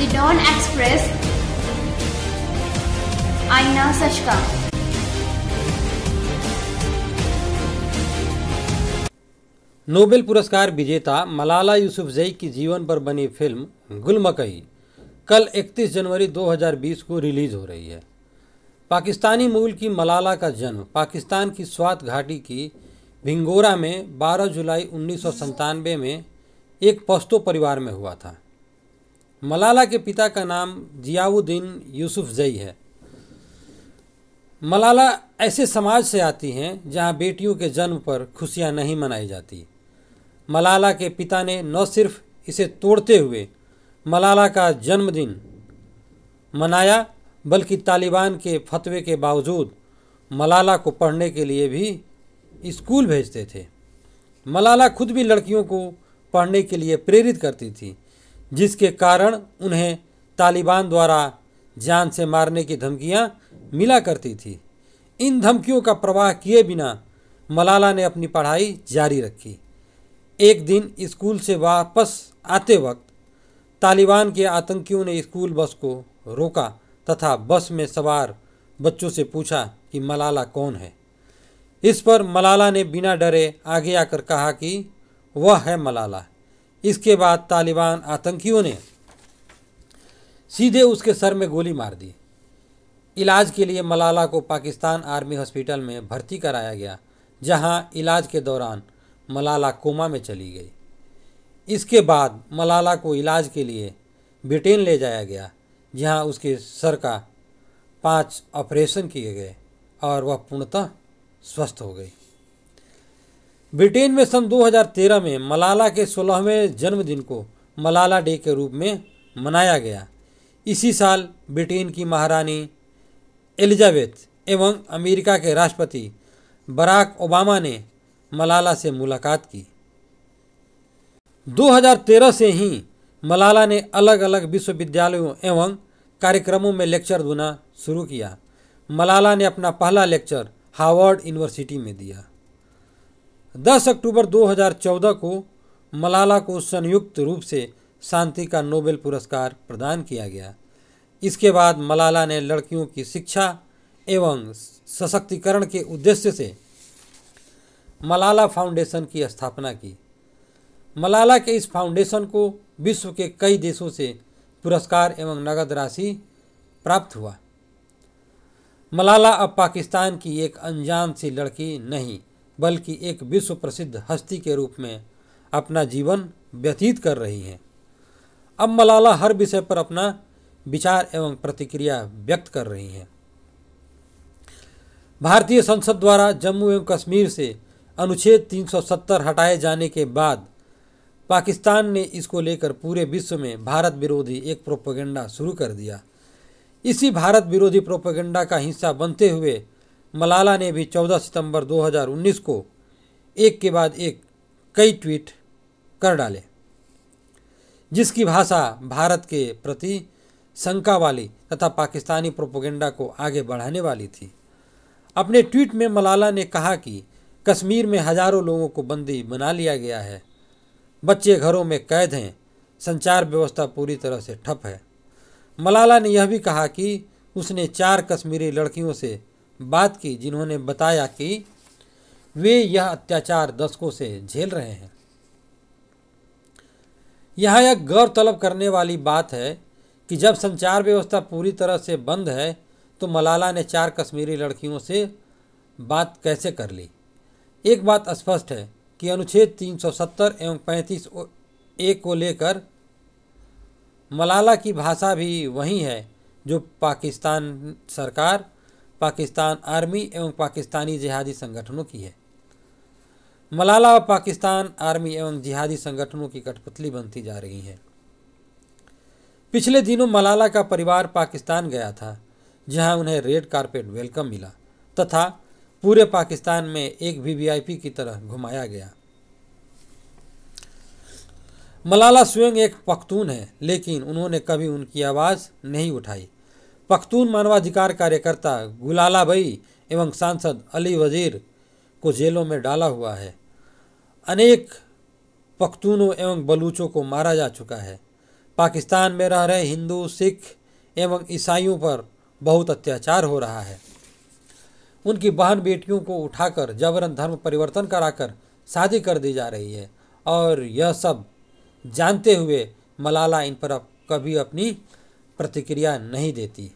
The Dawn Express, Aina Sachka. Nobel पुरस्कार विजेता मलाला यूसुफजई की जीवन पर बनी फिल्म गुलमकई कल 31 जनवरी 2020 को रिलीज हो रही है पाकिस्तानी मूल की मलाला का जन्म पाकिस्तान की स्वात घाटी की भिंगोरा में 12 जुलाई उन्नीस में एक पश्तो परिवार में हुआ था मलाला के पिता का नाम जियाउद्दीन यूसुफ जई है मलाला ऐसे समाज से आती हैं जहां बेटियों के जन्म पर खुशियां नहीं मनाई जाती मलाला के पिता ने न सिर्फ इसे तोड़ते हुए मलाला का जन्मदिन मनाया बल्कि तालिबान के फतवे के बावजूद मलाला को पढ़ने के लिए भी स्कूल भेजते थे मलाला खुद भी लड़कियों को पढ़ने के लिए प्रेरित करती थी जिसके कारण उन्हें तालिबान द्वारा जान से मारने की धमकियां मिला करती थी इन धमकियों का प्रवाह किए बिना मलाला ने अपनी पढ़ाई जारी रखी एक दिन स्कूल से वापस आते वक्त तालिबान के आतंकियों ने स्कूल बस को रोका तथा बस में सवार बच्चों से पूछा कि मलाला कौन है इस पर मलाला ने बिना डरे आगे आकर कहा कि वह है मलाला इसके बाद तालिबान आतंकियों ने सीधे उसके सर में गोली मार दी इलाज के लिए मलाला को पाकिस्तान आर्मी हॉस्पिटल में भर्ती कराया गया जहां इलाज के दौरान मलाला कोमा में चली गई इसके बाद मलाला को इलाज के लिए ब्रिटेन ले जाया गया जहां उसके सर का पांच ऑपरेशन किए गए और वह पूर्णतः स्वस्थ हो गई ब्रिटेन में सन 2013 में मलाला के सोलहवें जन्मदिन को मलाला डे के रूप में मनाया गया इसी साल ब्रिटेन की महारानी एलिजाबेथ एवं अमेरिका के राष्ट्रपति बराक ओबामा ने मलाला से मुलाकात की 2013 से ही मलाला ने अलग अलग विश्वविद्यालयों एवं कार्यक्रमों में लेक्चर देना शुरू किया मलाला ने अपना पहला लेक्चर हार्वर्ड यूनिवर्सिटी में दिया 10 अक्टूबर 2014 को मलाला को संयुक्त रूप से शांति का नोबेल पुरस्कार प्रदान किया गया इसके बाद मलाला ने लड़कियों की शिक्षा एवं सशक्तिकरण के उद्देश्य से मलाला फाउंडेशन की स्थापना की मलाला के इस फाउंडेशन को विश्व के कई देशों से पुरस्कार एवं नगद राशि प्राप्त हुआ मलाला अब पाकिस्तान की एक अनजान सी लड़की नहीं बल्कि एक विश्व प्रसिद्ध हस्ती के रूप में अपना जीवन व्यतीत कर रही हैं अब मलाला हर विषय पर अपना विचार एवं प्रतिक्रिया व्यक्त कर रही हैं भारतीय संसद द्वारा जम्मू एवं कश्मीर से अनुच्छेद 370 हटाए जाने के बाद पाकिस्तान ने इसको लेकर पूरे विश्व में भारत विरोधी एक प्रोपोगंडा शुरू कर दिया इसी भारत विरोधी प्रोपोगंडा का हिस्सा बनते हुए मलाला ने भी 14 सितंबर 2019 को एक के बाद एक कई ट्वीट कर डाले जिसकी भाषा भारत के प्रति शंका वाली तथा पाकिस्तानी प्रोपोगेंडा को आगे बढ़ाने वाली थी अपने ट्वीट में मलाला ने कहा कि कश्मीर में हजारों लोगों को बंदी बना लिया गया है बच्चे घरों में कैद हैं संचार व्यवस्था पूरी तरह से ठप है मलाला ने यह भी कहा कि उसने चार कश्मीरी लड़कियों से बात की जिन्होंने बताया कि वे यह अत्याचार दशकों से झेल रहे हैं यह एक गौरतलब करने वाली बात है कि जब संचार व्यवस्था पूरी तरह से बंद है तो मलाला ने चार कश्मीरी लड़कियों से बात कैसे कर ली एक बात स्पष्ट है कि अनुच्छेद 370 एवं 35 ए को लेकर मलाला की भाषा भी वही है जो पाकिस्तान सरकार पाकिस्तान आर्मी एवं पाकिस्तानी जिहादी संगठनों की है मलाला और पाकिस्तान आर्मी एवं जिहादी संगठनों की कठपुतली बनती जा रही है पिछले दिनों मलाला का परिवार पाकिस्तान गया था जहां उन्हें रेड कारपेट वेलकम मिला तथा पूरे पाकिस्तान में एक भी की तरह घुमाया गया मलाला स्वयं एक पख्तून है लेकिन उन्होंने कभी उनकी आवाज़ नहीं उठाई पख्तून मानवाधिकार कार्यकर्ता गुलाला बई एवं सांसद अली वजीर को जेलों में डाला हुआ है अनेक पख्तूनों एवं बलूचों को मारा जा चुका है पाकिस्तान में रह रहे हिंदू सिख एवं ईसाइयों पर बहुत अत्याचार हो रहा है उनकी बहन बेटियों को उठाकर जबरन धर्म परिवर्तन कराकर शादी कर दी जा रही है और यह सब जानते हुए मलाला इन पर अब कभी अपनी प्रतिक्रिया नहीं देती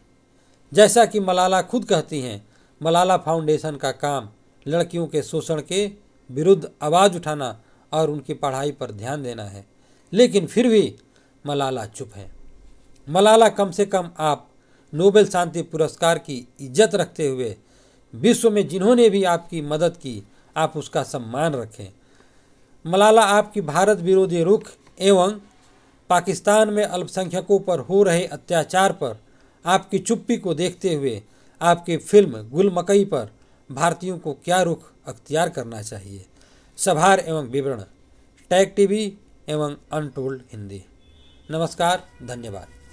जैसा कि मलाला खुद कहती हैं मलाला फाउंडेशन का काम लड़कियों के शोषण के विरुद्ध आवाज़ उठाना और उनकी पढ़ाई पर ध्यान देना है लेकिन फिर भी मलाला चुप है मलाला कम से कम आप नोबेल शांति पुरस्कार की इज्जत रखते हुए विश्व में जिन्होंने भी आपकी मदद की आप उसका सम्मान रखें मलाला आपकी भारत विरोधी रुख एवं पाकिस्तान में अल्पसंख्यकों पर हो रहे अत्याचार पर आपकी चुप्पी को देखते हुए आपकी फिल्म गुल मकई पर भारतीयों को क्या रुख अख्तियार करना चाहिए सभार एवं विवरण टैग टीवी एवं अनटोल्ड हिंदी नमस्कार धन्यवाद